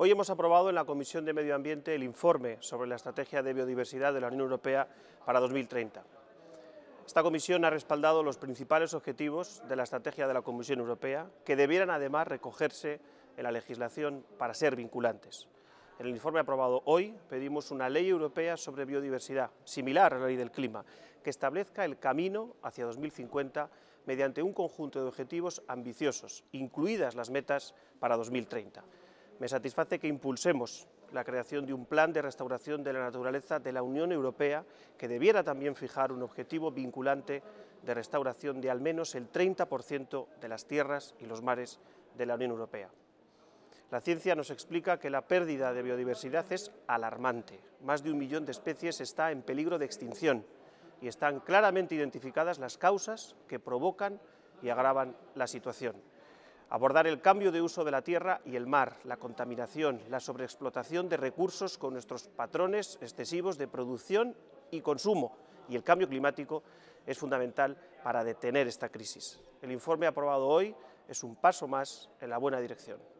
Hoy hemos aprobado en la Comisión de Medio Ambiente el informe sobre la Estrategia de Biodiversidad de la Unión Europea para 2030. Esta comisión ha respaldado los principales objetivos de la estrategia de la Comisión Europea, que debieran además recogerse en la legislación para ser vinculantes. En el informe aprobado hoy pedimos una ley europea sobre biodiversidad, similar a la ley del clima, que establezca el camino hacia 2050 mediante un conjunto de objetivos ambiciosos, incluidas las metas para 2030. Me satisface que impulsemos la creación de un plan de restauración de la naturaleza de la Unión Europea que debiera también fijar un objetivo vinculante de restauración de al menos el 30% de las tierras y los mares de la Unión Europea. La ciencia nos explica que la pérdida de biodiversidad es alarmante. Más de un millón de especies está en peligro de extinción y están claramente identificadas las causas que provocan y agravan la situación abordar el cambio de uso de la tierra y el mar, la contaminación, la sobreexplotación de recursos con nuestros patrones excesivos de producción y consumo y el cambio climático es fundamental para detener esta crisis. El informe aprobado hoy es un paso más en la buena dirección.